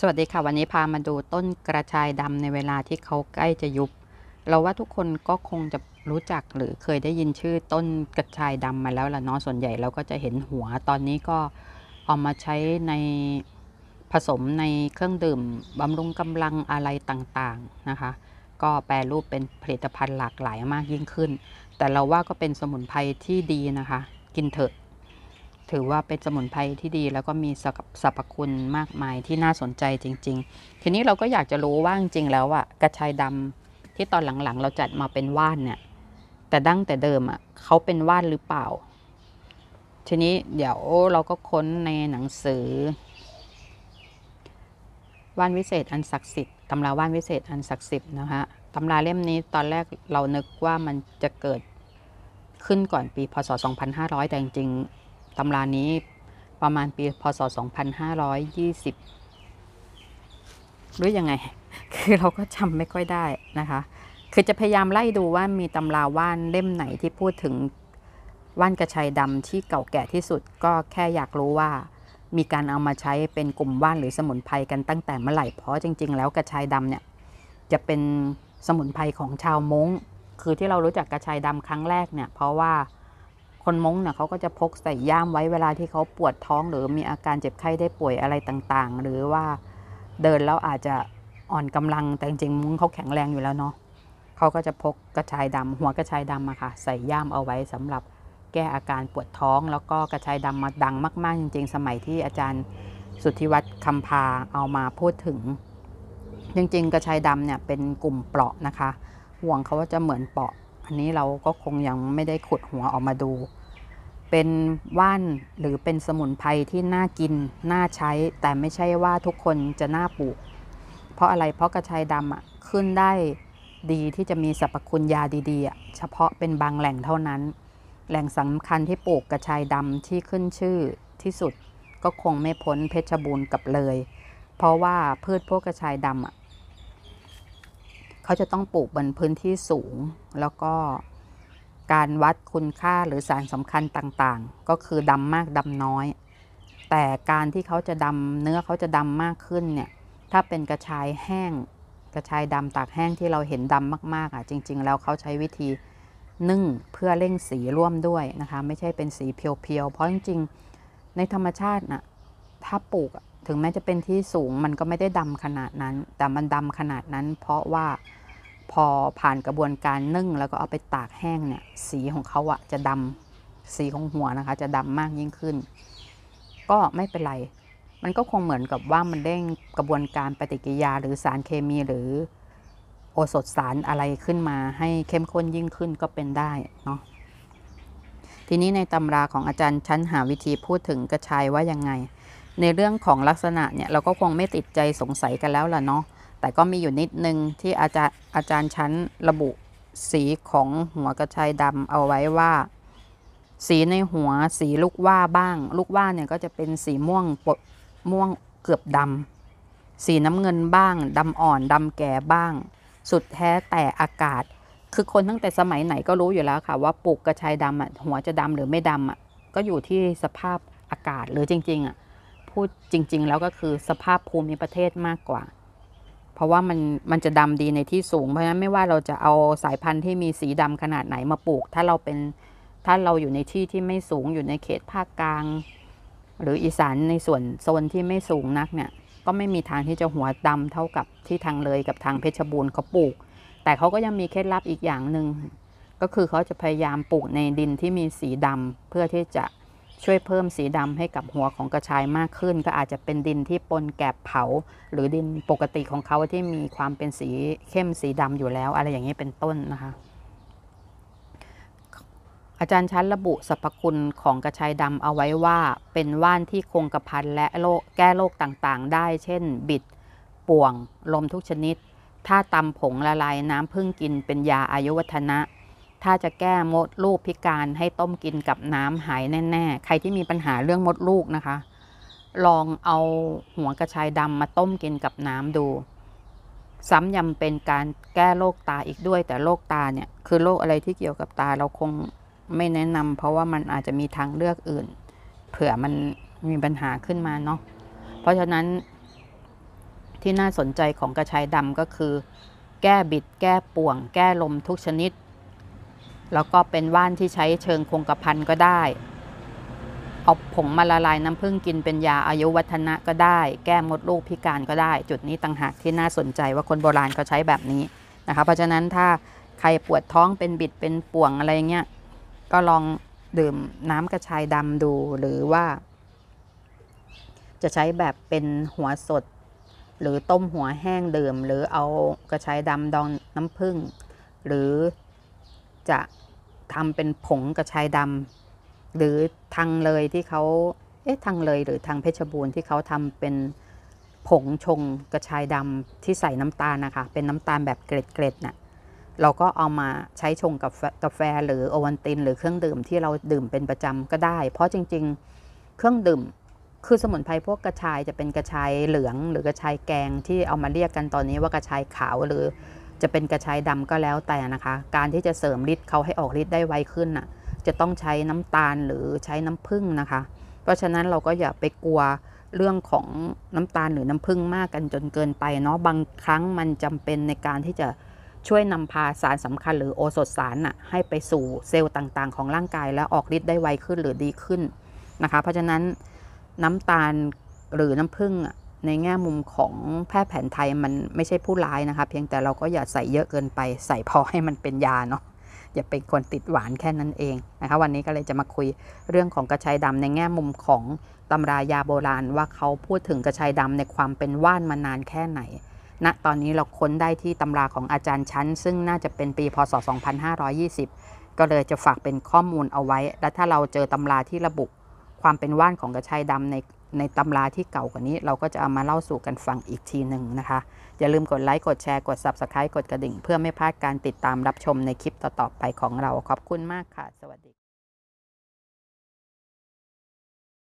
สวัสดีค่ะวันนี้พามาดูต้นกระชายดำในเวลาที่เขาใกล้จะยุบ เราว่าทุกคนก็คงจะรู้จักหรือเคยได้ยินชื่อต้นกระชายดำมาแล้วล่ะเนาะส่วนใหญ่เราก็จะเห็นหัว ตอนนี้ก็เอามาใช้ในผสมในเครื่องดื่มบำรุงกำลังอะไรต่างๆนะคะก็แปลรูปเป็นผลิตภัณฑ์หลากหลายมากยิ่งขึ้น แต่เราว่าก็เป็นสมุนไพรที่ดีนะคะ กินเถอะถือว่าเป็นสมุนไพรที่ดีแล้วก็มีสรรพคุณมากมายที่น่าสนใจจริงๆ ทีนี้เราก็อยากจะรู้ว่าจริงแล้วอะกระชายดำที่ตอนหลังๆ เราจัดมาเป็นว่านเนี่ย แต่ดั้งแต่เดิมอะเขาเป็นว่านหรือเปล่า ทีนี้เดี๋ยวเราก็ค้นในหนังสือว่านวิเศษ อันศักดิ์สิทธิ์ตำราว่านวิเศษอันศักดิ์สิทธิ์นะคะตำราเล่มนี้ตอนแรกเรานึกว่ามันจะเกิดขึ้นก่อนปีพศ2500แต่จริงตำรานี้ประมาณปีพศ 2520รู้ยังไง คือเราก็จำไม่ค่อยได้นะคะ คือจะพยายามไล่ดูว่ามีตำราว่านเล่มไหนที่พูดถึงว่านกระชายดำที่เก่าแก่ที่สุด ก็แค่อยากรู้ว่ามีการเอามาใช้เป็นกลุ่มว่านหรือสมุนไพรกันตั้งแต่เมื่อไหร่ เพราะจริงๆ แล้วกระชายดำเนี่ยจะเป็นสมุนไพรของชาวมง้ง คือที่เรารู้จักกระชายดำครั้งแรกเนี่ย เพราะว่าคนมงนะ่ะเขาก็จะพกใส่ย่ามไว้เวลาที่เขาปวดท้อง หรือมีอาการเจ็บไข้ได้ป่วยอะไรต่างๆ หรือว่าเดินแล้วอาจจะอ่อนกำลังแต่จริงๆมงเขาแข็งแรงอยู่แล้วเนาะเขาก็จะพกกระชายดำหัวกระชายดำอะค่ะใส่ย่ามเอาไว้สำหรับแก้อาการปวดท้องแล้วก็กระชายดำมาดังมากๆ จริง ๆ สมัยที่อาจารย์สุทธิวัฒน์คำพาเอามาพูดถึง จริง ๆ กระชายดำเนี่ยเป็นกลุ่มเปราะนะคะห่วงเขาว่าจะเหมือนเปราะ อันนี้เราก็คงยังไม่ได้ขุดหัวออกมาดูเป็นว่านหรือเป็นสมุนไพรที่น่ากินน่าใช้แต่ไม่ใช่ว่าทุกคนจะน่าปลูก เพราะอะไรเพราะกระชายดำอ่ะขึ้นได้ดีที่จะมีสรรพคุณยาดีๆเฉพาะเป็นบางแหล่งเท่านั้น แหล่งสำคัญที่ปลูกกระชายดำที่ขึ้นชื่อที่สุดก็คงไม่พ้นเพชรบูรณ์กับเลย เพราะว่าพืชพวกกระชายดำอ่ะเขาจะต้องปลูกบนพื้นที่สูงแล้วก็การวัดคุณค่าหรือสารสำคัญต่างๆ ก็คือดำมากดำน้อย แต่การที่เขาจะดำเนื้อเขาจะดำมากขึ้นเนี่ย ถ้าเป็นกระชายแห้ง กระชายดำตากแห้งที่เราเห็นดำมากๆอ่ะ จริงๆแล้วเขาใช้วิธีนึ่งเพื่อเร่งสีร่วมด้วยนะคะ ไม่ใช่เป็นสีเพียวๆ เพราะจริงๆในธรรมชาตินะ่ะ ถ้าปลูกถึงแม้จะเป็นที่สูงมันก็ไม่ได้ดำขนาดนั้น แต่มันดำขนาดนั้น เพราะว่าพอผ่านกระบวนการนึ่ง แล้วก็เอาไปตากแห้งเนี่ย สีของเขาอะจะดำสีของหัวนะคะ จะดำมากยิ่งขึ้น ก็ไม่เป็นไร มันก็คงเหมือนกับว่ามันเด้งกระบวนการปฏิกิริยาหรือสารเคมีหรือ โอสถสารอะไรขึ้นมาให้เข้มข้นยิ่งขึ้นก็เป็นได้เนาะทีนี้ในตำราของอาจารย์ชั้นหาวิธีพูดถึงกระชายว่ายังไง ในเรื่องของลักษณะเนี่ยเราก็คงไม่ติดใจสงสัยกันแล้วล่ะเนาะแต่ก็มีอยู่นิดนึงที่อาจารย์อาจารย์ชั้นระบุสีของหัวกระชายดำเอาไว้ว่า สีในหัวสีลูกว่าบ้าง ลูกว่าเนี่ยก็จะเป็นสีม่วงปดม่วงเกือบดำสีน้ำเงินบ้างดำอ่อนดำแก่บ้าง สุดแท้แต่อากาศ คือคนตั้งแต่สมัยไหนก็รู้อยู่แล้วค่ะว่าปลูกกระชายดำอ่ะหัวจะดำหรือไม่ดำอ่ะก็อยู่ที่สภาพอากาศหรือจริงๆอ่ะพูดจริงๆ แล้วก็คือสภาพภูมิประเทศมากกว่าเพราะว่ามันมันจะดำดีในที่สูง เพราะฉะนั้นไม่ว่าเราจะเอาสายพันธุ์ที่มีสีดำขนาดไหนมาปลูก ถ้าเราเป็นถ้าเราอยู่ในที่ที่ไม่สูงอยู่ในเขตภาคกลาง หรืออีสานในส่วนโซนที่ไม่สูงนักเนี่ยก็ไม่มีทางที่จะหัวดำเท่ากับที่ทางเลยกับทางเพชรบูรณ์เขาปลูก แต่เขาก็ยังมีเคล็ดลับอีกอย่างหนึ่งก็คือเขาจะพยายามปลูกในดินที่มีสีดำเพื่อที่จะช่วยเพิ่มสีดำให้กับหัวของกระชายมากขึ้น ก็อาจจะเป็นดินที่ปนแกบเผาหรือดินปกติของเขาที่มีความเป็นสีเข้มสีดำอยู่แล้ว อะไรอย่างนี้เป็นต้นนะคะ อาจารย์ชั้นระบุสรรพคุณของกระชายดำเอาไว้ว่าเป็นว่านที่คงกระพันและโรคแก้โรคต่างๆได้ เช่น บิด ป่วง ลมทุกชนิด ถ้าตำผงละลายน้ำพึ่งกิน เป็นยาอายุวัฒนะถ้าจะแก้มดลูกพิการให้ต้มกินกับน้ำหายแน่ๆใครที่มีปัญหาเรื่องมดลูกนะคะ ลองเอาหัวกระชายดำมาต้มกินกับน้ำดู ซ้ำยำเป็นการแก้โรคตาอีกด้วย แต่โรคตาเนี่ย คือโรคอะไรที่เกี่ยวกับตาเราคงไม่แนะนำเพราะว่ามันอาจจะมีทางเลือกอื่น เผื่อมันมีปัญหาขึ้นมาเนาะ เพราะฉะนั้น ที่น่าสนใจของกระชายดำก็คือ แก้บิดแก้ป่วง แก้ลม ทุกชนิดแล้วก็เป็นว่านที่ใช้เชิงคงกระพันก็ได้เอาผงมาละลายน้ำผึ้งกินเป็นยาอายุวัฒนะก็ได้ แก้มดลูกพิการก็ได้ จุดนี้ต่างหากที่น่าสนใจว่าคนโบราณเขาใช้แบบนี้นะคะเพราะฉะนั้นถ้าใครปวดท้องเป็นบิดเป็นป่วงอะไรเงี้ย ก็ลองดื่มน้ำกระชายดำดูหรือว่าจะใช้แบบเป็นหัวสด หรือต้มหัวแห้งดื่ม หรือเอากระชายดำดองน้ำผึ้งหรือจะทำเป็นผงกระชายดำหรือทางเลยที่เขาเอ๊ะทางเลยหรือทางเพชรบูรณ์ที่เขาทำเป็นผงชงกระชายดำที่ใส่น้ำตาลนะคะ เป็นน้ำตาลแบบเกล็ดๆนะ่ะเราก็เอามาใช้ชงกับ กาแฟหรือโอวันติน หรือเครื่องดื่มที่เราดื่มเป็นประจำก็ได้ เพราะจริง ๆ เครื่องดื่มคือสมุนไพรพวกกระชายจะเป็นกระชายเหลืองหรือกระชายแกงที่เอามาเรียกกันตอนนี้ว่ากระชายขาวหรือจะเป็นกระชายดำก็แล้วแต่นะคะ การที่จะเสริมฤทธิ์เขาให้ออกฤทธิ์ได้ไวขึ้นน่ะจะต้องใช้น้ำตาลหรือใช้น้ำผึ้งนะคะ เพราะฉะนั้นเราก็อย่าไปกลัวเรื่องของน้ำตาลหรือน้ำผึ้งมากกันจนเกินไปเนาะบางครั้งมันจำเป็นในการที่จะช่วยนำพาสารสำคัญหรือโอสถสารน่ะให้ไปสู่เซลล์ต่างๆ ของร่างกายแล้วออกฤทธิ์ได้ไวขึ้นหรือดีขึ้นนะคะ เพราะฉะนั้นน้ำตาลหรือน้ำผึ้งอ่ะในแง่มุมของแพทย์แผนไทยมันไม่ใช่ผู้ร้ายนะคะ เพียงแต่เราก็อย่าใส่เยอะเกินไปใส่พอให้มันเป็นยาเนาะอย่าเป็นคนติดหวานแค่นั้นเองนะคะวันนี้ก็เลยจะมาคุยเรื่องของกระชายดำในแง่มุมของตำรายาโบราณว่าเขาพูดถึงกระชายดำในความเป็นว่านมานานแค่ไหนณนะตอนนี้เราค้นได้ที่ตำราของอาจารย์ชั้น ซึ่งน่าจะเป็นปีพศ 2520 ก็เลยจะฝากเป็นข้อมูลเอาไว้ และถ้าเราเจอตำราที่ระบุความเป็นว่านของกระชายดำในในตำราที่เก่ากว่านี้เราก็จะเอามาเล่าสู่กันฟังอีกทีหนึ่งนะคะ อย่าลืมกดไลค์กดแชร์กด Subscribe กดกระดิ่ง เพื่อไม่พลาดการติดตามรับชมในคลิปต่อๆไปของเรา ขอบคุณมากค่ะ สวัสดี